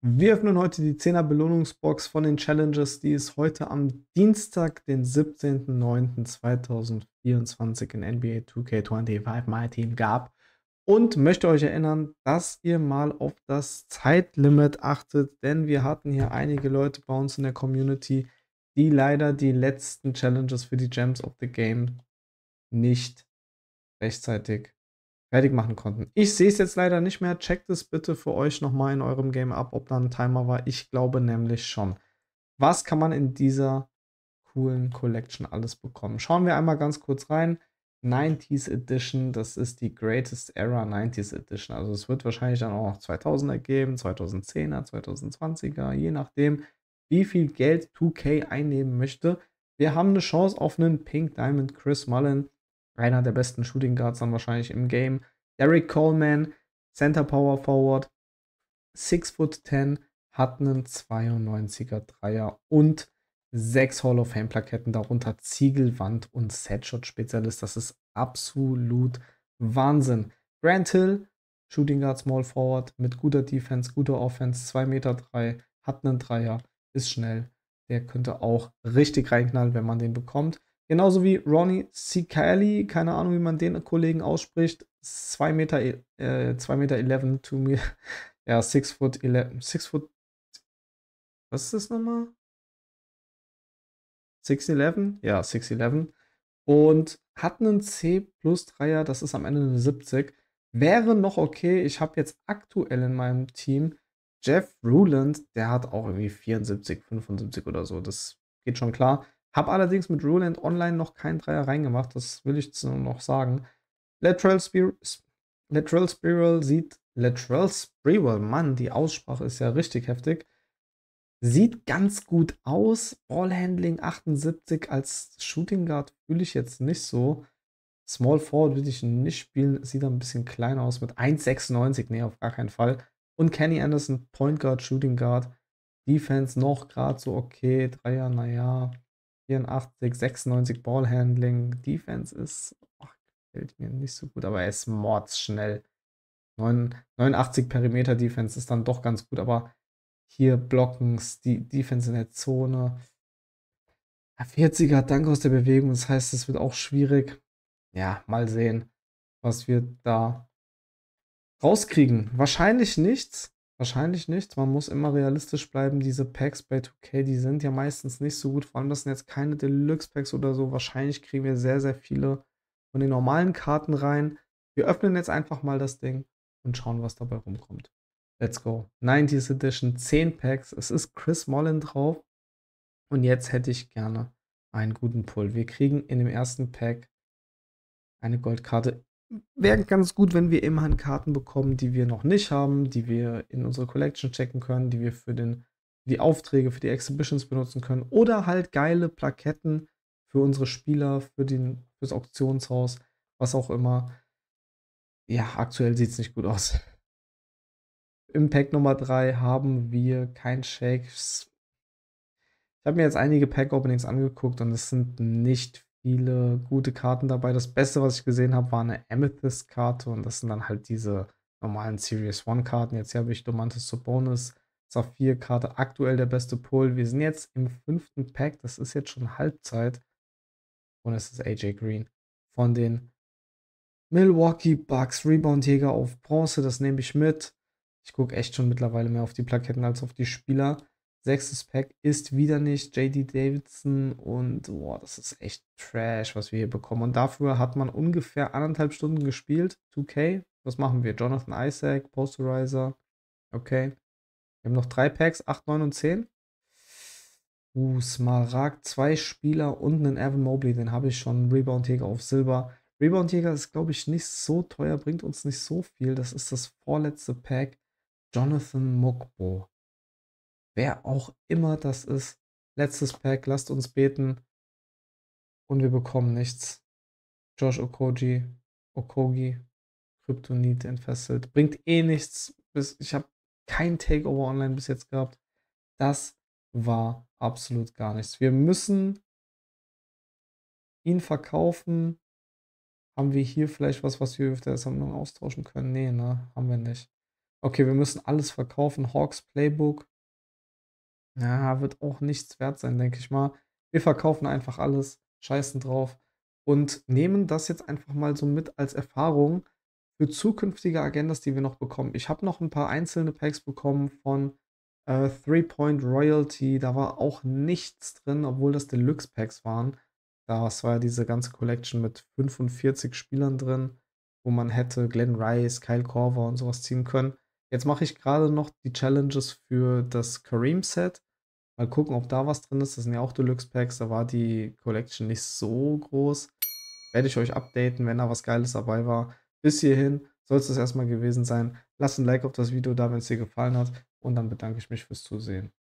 Wir öffnen heute die 10er Belohnungsbox von den Challenges. Die es heute am Dienstag, den 17.09.2024 in NBA 2K25 My Team gab. Und möchte euch erinnern, dass ihr mal auf das Zeitlimit achtet, denn wir hatten hier einige Leute bei uns in der Community, die leider die letzten Challenges für die Gems of the Game nicht rechtzeitig fertig machen konnten. Ich sehe es jetzt leider nicht mehr. Checkt es bitte für euch nochmal in eurem Game ab, ob da ein Timer war. Ich glaube nämlich schon. Was kann man in dieser coolen Collection alles bekommen? Schauen wir einmal ganz kurz rein. 90s Edition, das ist die Greatest Era 90s Edition. Also es wird wahrscheinlich dann auch noch 2000er geben, 2010er, 2020er, je nachdem, wie viel Geld 2K einnehmen möchte. Wir haben eine Chance auf einen Pink Diamond Chris Mullen einer der besten Shooting Guards dann wahrscheinlich im Game. Derek Coleman, Center Power Forward, 6'10, hat einen 92er Dreier und sechs Hall of Fame Plaketten, darunter Ziegelwand und Setshot Spezialist. Das ist absolut Wahnsinn. Grant Hill, Shooting Guard Small Forward mit guter Defense, guter Offense, 2,3 Meter 3, hat einen Dreier, ist schnell. Der könnte auch richtig reinknallen, wenn man den bekommt. Genauso wie Ronnie Cicali, keine Ahnung, wie man den Kollegen ausspricht, 2 Meter, e- äh, Meter 11 to me, ja, 6 foot 11, 6 foot, was ist das nochmal? 611? Ja, 611. Und hat einen C plus 3er, das ist am Ende eine 70. Wäre noch okay, ich habe jetzt aktuell in meinem Team Jeff Ruland, der hat auch irgendwie 74, 75 oder so, das geht schon klar. Habe allerdings mit Ruland Online noch keinen Dreier reingemacht, das will ich nur noch sagen. Lateral, Spiral sieht, Lateral Spiral, Mann, die Aussprache ist ja richtig heftig. Sieht ganz gut aus. Ballhandling 78 als Shooting Guard fühle ich jetzt nicht so. Small Forward würde ich nicht spielen. Sieht ein bisschen klein aus mit 1,96. Nee, auf gar keinen Fall. Und Kenny Anderson, Point Guard, Shooting Guard. Defense noch gerade so okay. Dreier, naja. 84, 96 Ballhandling. Defense ist, ach, gefällt mir nicht so gut, aber er ist mordsschnell. 89 Perimeter Defense ist dann doch ganz gut, aber hier blocken, die Defense in der Zone. 40er Dank aus der Bewegung, das heißt, es wird auch schwierig. Ja, mal sehen, was wir da rauskriegen. Wahrscheinlich nichts, Wahrscheinlich nicht. Man muss immer realistisch bleiben. Diese Packs bei 2K, die sind ja meistens nicht so gut. Vor allem, das sind jetzt keine Deluxe-Packs oder so. Wahrscheinlich kriegen wir sehr, sehr viele von den normalen Karten rein. Wir öffnen jetzt einfach mal das Ding und schauen, was dabei rumkommt. Let's go. 90s Edition, 10 Packs. Es ist Chris Mullen drauf. Und jetzt hätte ich gerne einen guten Pull. Wir kriegen in dem ersten Pack eine Goldkarte wäre ganz gut, wenn wir immerhin Karten bekommen, die wir noch nicht haben, die wir in unsere Collection checken können, die wir für den, die Aufträge, für die Exhibitions benutzen können. Oder halt geile Plaketten für unsere Spieler, für das Auktionshaus, was auch immer. Ja, aktuell sieht es nicht gut aus. Im Pack Nummer 3 haben wir kein Shakes. Ich habe mir jetzt einige Pack-Openings angeguckt und es sind nicht viele gute Karten dabei. Das Beste, was ich gesehen habe, war eine Amethyst-Karte und das sind dann halt diese normalen Series One-Karten. Jetzt hier habe ich Domantis Sabonis, Saphir-Karte, aktuell der beste Pull. Wir sind jetzt im fünften Pack, das ist jetzt schon Halbzeit. Und es ist AJ Green von den Milwaukee Bucks, Rebound-Jäger auf Bronze, das nehme ich mit. Ich gucke echt schon mittlerweile mehr auf die Plaketten als auf die Spieler. Sechstes Pack ist wieder nicht JD Davidson und boah, das ist echt Trash, was wir hier bekommen. Und dafür hat man ungefähr anderthalb Stunden gespielt. 2K. Was machen wir? Jonathan Isaac, Posterizer. Okay. Wir haben noch drei Packs, 8, 9 und 10. Uh, Smaragd, zwei Spieler und einen Evan Mobley, den habe ich schon. Rebound Jäger auf Silber. Rebound Jäger ist, glaube ich, nicht so teuer, bringt uns nicht so viel. Das ist das vorletzte Pack. Jonathan Mokbo wer auch immer das ist. Letztes Pack, lasst uns beten. Und wir bekommen nichts. Josh Okoji, Okogi, Kryptonit entfesselt. Bringt eh nichts. Bis, ich habe kein Takeover online bis jetzt gehabt. Das war absolut gar nichts. Wir müssen ihn verkaufen. Haben wir hier vielleicht was, was wir auf der Sammlung austauschen können? Nee, ne? Haben wir nicht. Okay, wir müssen alles verkaufen. Hawks Playbook, ja, wird auch nichts wert sein, denke ich mal. Wir verkaufen einfach alles, scheißen drauf und nehmen das jetzt einfach mal so mit als Erfahrung für zukünftige Agendas, die wir noch bekommen. Ich habe noch ein paar einzelne Packs bekommen von äh, Three Point Royalty. Da war auch nichts drin, obwohl das Deluxe Packs waren. Das war ja diese ganze Collection mit 45 Spielern drin, wo man hätte Glenn Rice, Kyle Korver und sowas ziehen können. Jetzt mache ich gerade noch die Challenges für das Kareem Set. Mal gucken, ob da was drin ist. Das sind ja auch Deluxe Packs. Da war die Collection nicht so groß. Werde ich euch updaten, wenn da was Geiles dabei war. Bis hierhin soll es das erstmal gewesen sein. Lasst ein Like auf das Video da, wenn es dir gefallen hat. Und dann bedanke ich mich fürs Zusehen.